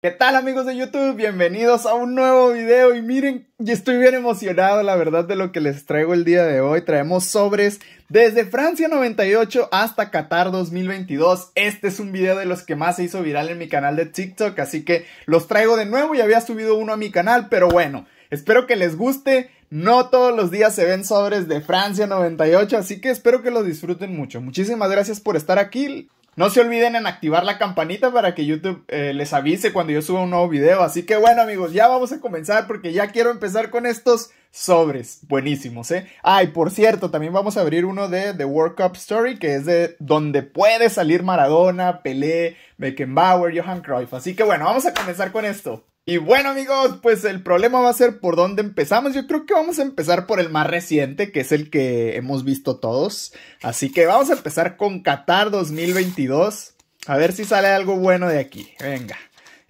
¿Qué tal amigos de YouTube? Bienvenidos a un nuevo video y miren, y estoy bien emocionado la verdad de lo que les traigo el día de hoy. Traemos sobres desde Francia 98 hasta Qatar 2022. Este es un video de los que más se hizo viral en mi canal de TikTok, así que los traigo de nuevo y había subido uno a mi canal, pero bueno, espero que les guste. No todos los días se ven sobres de Francia 98, así que espero que los disfruten mucho. Muchísimas gracias por estar aquí. No se olviden en activar la campanita para que YouTube eh, les avise cuando yo suba un nuevo video. Así que bueno amigos, ya vamos a comenzar porque ya quiero empezar con estos sobres buenísimos, ¿eh? Ah, y por cierto, también vamos a abrir uno de The World Cup Story, que es de donde puede salir Maradona, Pelé, Beckenbauer, Johan Cruyff. Así que bueno, vamos a comenzar con esto. Y bueno amigos, pues el problema va a ser por dónde empezamos. Yo creo que vamos a empezar por el más reciente, que es el que hemos visto todos. Así que vamos a empezar con Qatar 2022. A ver si sale algo bueno de aquí. Venga.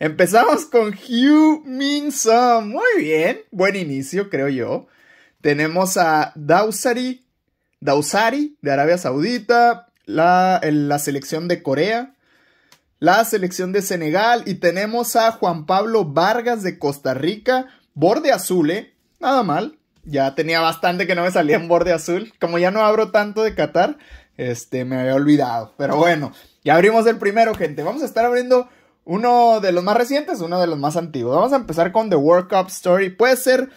Empezamos con Hugh Min Muy bien. Buen inicio, creo yo. Tenemos a Dausari, Dausari de Arabia Saudita, la, selección de Corea, la selección de Senegal y tenemos a Juan Pablo Vargas de Costa Rica, borde azul, ¿eh? Nada mal. Ya tenía bastante que no me salía en borde azul. Como ya no abro tanto de Qatar, este, me había olvidado. Pero bueno, ya abrimos el primero, gente. Vamos a estar abriendo uno de los más recientes, uno de los más antiguos. Vamos a empezar con The World Cup Story. Puede ser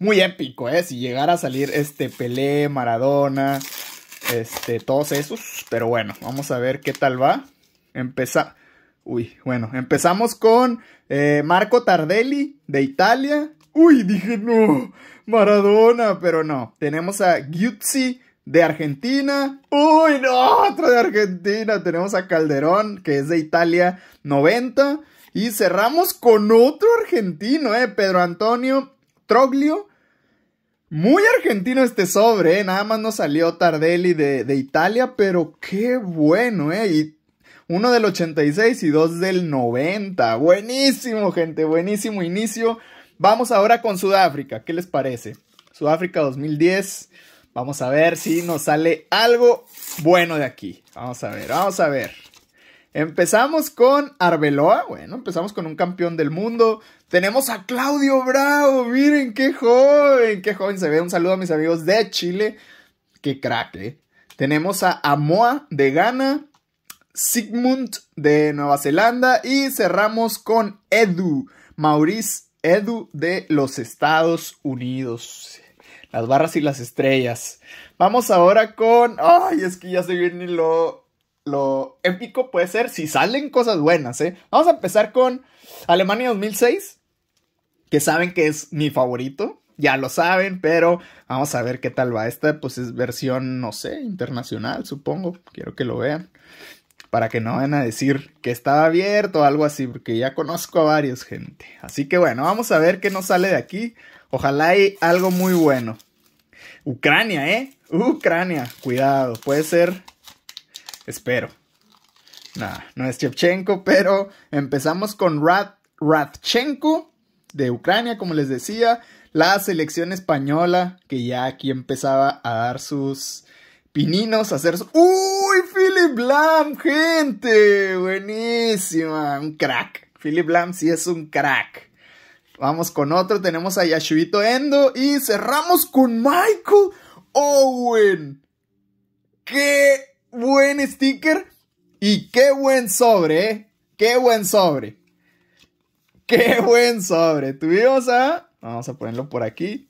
muy épico, ¿eh? Si llegara a salir este Pelé, Maradona, este, todos esos. Pero bueno, vamos a ver qué tal va. Empezar. Uy, bueno, empezamos con eh, Marco Tardelli de Italia. Uy, dije no, Maradona, pero no. Tenemos a Gutzi de Argentina. Uy, no, otro de Argentina. Tenemos a Calderón, que es de Italia 90. Y cerramos con otro argentino, eh, Pedro Antonio Troglio. Muy argentino este sobre, eh. Nada más nos salió Tardelli de, Italia, pero qué bueno, eh. Y uno del 86 y dos del 90. Buenísimo, gente. Buenísimo inicio. Vamos ahora con Sudáfrica. ¿Qué les parece? Sudáfrica 2010. Vamos a ver si nos sale algo bueno de aquí. Vamos a ver, vamos a ver. Empezamos con Arbeloa. Bueno, empezamos con un campeón del mundo. Tenemos a Claudio Bravo. Miren qué joven, qué joven se ve. Un saludo a mis amigos de Chile. Qué crack, eh. Tenemos a Amoa de Ghana. Sigmund de Nueva Zelanda. Y cerramos con Edu. Maurice Edu de los Estados Unidos. Las barras y las estrellas. Vamos ahora con. Ay, es que ya se viene lo. Lo épico puede ser si salen cosas buenas, ¿eh? Vamos a empezar con Alemania 2006, que saben que es mi favorito, ya lo saben, pero vamos a ver qué tal va. Esta pues es versión, no sé, internacional, supongo, quiero que lo vean para que no vayan a decir que estaba abierto o algo así, porque ya conozco a varios gente. Así que bueno, vamos a ver qué nos sale de aquí. Ojalá hay algo muy bueno. Ucrania, ¿eh? Ucrania, cuidado, puede ser. Espero. Nada, no es Chevchenko, pero empezamos con Rad de Ucrania, como les decía. La selección española, que ya aquí empezaba a dar sus pininos, a hacer ¡Uy! Philip gente. Buenísima. Un crack. Philip Lam sí es un crack. Vamos con otro. Tenemos a Yashuito Endo. Y cerramos con Michael Owen. Qué buen sticker. Y qué buen sobre, ¿eh? Qué buen sobre. Qué buen sobre. Tuvimos a... Vamos a ponerlo por aquí.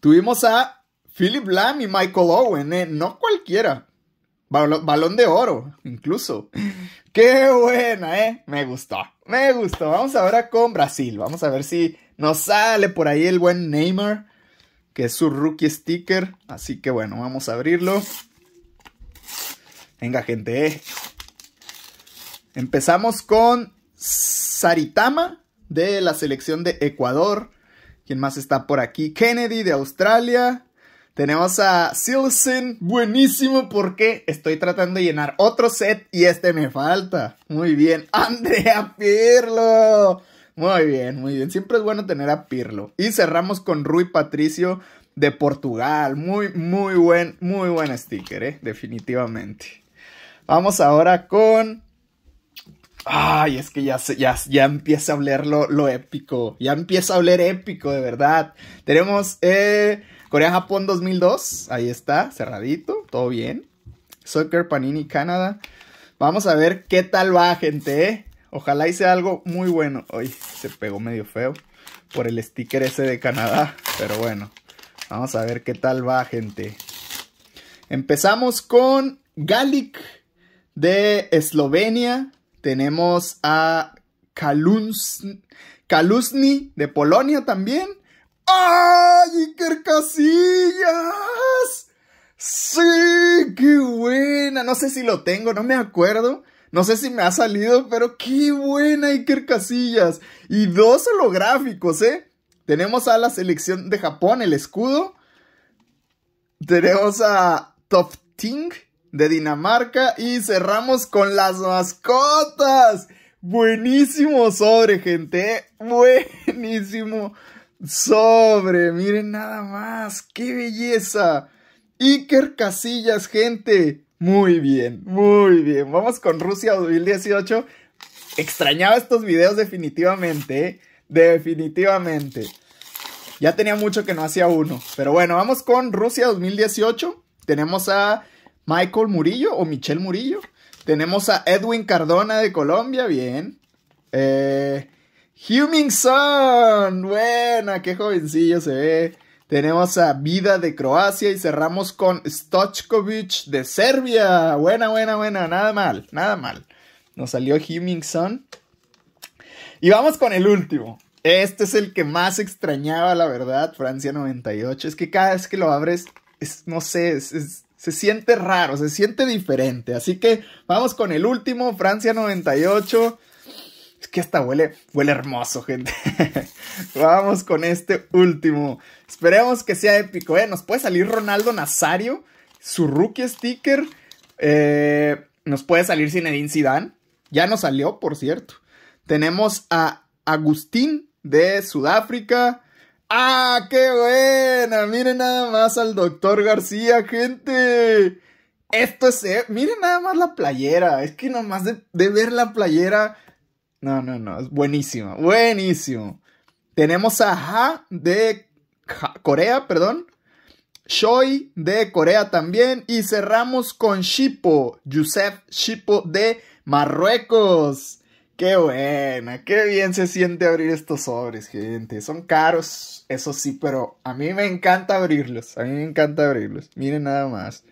Tuvimos a Philip Lam y Michael Owen, ¿eh? No cualquiera. Balón, de oro, incluso. ¡Qué buena, eh! Me gustó, me gustó. Vamos ahora con Brasil. Vamos a ver si nos sale por ahí el buen Neymar, que es su rookie sticker. Así que bueno, vamos a abrirlo. Venga, gente, eh. Empezamos con Saritama de la selección de Ecuador. ¿Quién más está por aquí? Kennedy de Australia. Tenemos a Silson, buenísimo porque estoy tratando de llenar otro set y este me falta. Muy bien, Andrea Pirlo. Muy bien, muy bien. Siempre es bueno tener a Pirlo. Y cerramos con Rui Patricio de Portugal. Muy, muy buen, muy buen sticker, ¿eh? definitivamente. Vamos ahora con Ay, es que ya, ya, ya empieza a oler lo, épico. Ya empieza a hablar épico, de verdad. Tenemos eh, Corea-Japón 2002. Ahí está, cerradito, todo bien. Soccer, Panini, Canadá. Vamos a ver qué tal va, gente. Eh. Ojalá hice algo muy bueno. Hoy se pegó medio feo por el sticker ese de Canadá. Pero bueno, vamos a ver qué tal va, gente. Empezamos con Galic de Eslovenia. Tenemos a Kalusni de Polonia también. ¡Ay, Iker Casillas! ¡Sí! ¡Qué buena! No sé si lo tengo, no me acuerdo. No sé si me ha salido, pero qué buena Iker Casillas. Y dos holográficos, ¿eh? Tenemos a la selección de Japón, el escudo. Tenemos a Tofting de Dinamarca y cerramos con las mascotas. Buenísimo sobre, gente. ¿eh? Buenísimo sobre. Miren nada más. ¡Qué belleza! Iker Casillas, gente. Muy bien, muy bien. Vamos con Rusia 2018. Extrañaba estos videos definitivamente. ¿eh? Definitivamente. Ya tenía mucho que no hacía uno. Pero bueno, vamos con Rusia 2018. Tenemos a Michael Murillo o Michelle Murillo. Tenemos a Edwin Cardona de Colombia, bien. Eh, Humingson, buena, qué jovencillo se ve. Tenemos a Vida de Croacia y cerramos con Stochkovic de Serbia. Buena, buena, buena, nada mal, nada mal. Nos salió Humingson. Y vamos con el último. Este es el que más extrañaba, la verdad, Francia 98. Es que cada vez que lo abres, es, no sé, es se siente raro, se siente diferente. Así que vamos con el último, Francia 98. Es que hasta huele, huele hermoso, gente. vamos con este último. Esperemos que sea épico, ¿eh? Nos puede salir Ronaldo Nazario, su rookie sticker. Eh, nos puede salir Zinedine Zidane. Ya nos salió, por cierto. Tenemos a Agustín de Sudáfrica. ¡Ah, qué buena! Miren nada más al doctor García, gente. Esto es... Eh, miren nada más la playera. Es que nomás de, de ver la playera... No, no, no. Es buenísima. Buenísimo. Tenemos a Ha de Corea, perdón. Choi de Corea también. Y cerramos con Shipo, Yusef Shipo de Marruecos. Qué buena, qué bien se siente abrir estos sobres, gente. Son caros, eso sí, pero a mí me encanta abrirlos. A mí me encanta abrirlos. Miren nada más.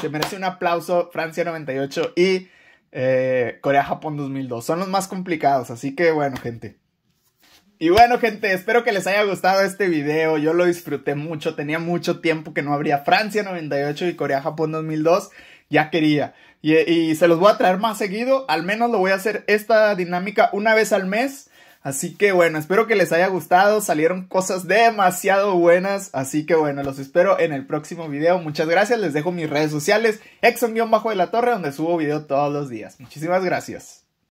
Se merece un aplauso Francia 98 y eh, Corea-Japón 2002. Son los más complicados, así que bueno, gente. Y bueno, gente, espero que les haya gustado este video. Yo lo disfruté mucho. Tenía mucho tiempo que no habría Francia 98 y Corea-Japón 2002. Ya quería. Y, se los voy a traer más seguido. Al menos lo voy a hacer esta dinámica una vez al mes. Así que bueno, espero que les haya gustado. Salieron cosas demasiado buenas. Así que bueno, los espero en el próximo video. Muchas gracias. Les dejo mis redes sociales. Exxon-de la torre, donde subo video todos los días. Muchísimas gracias.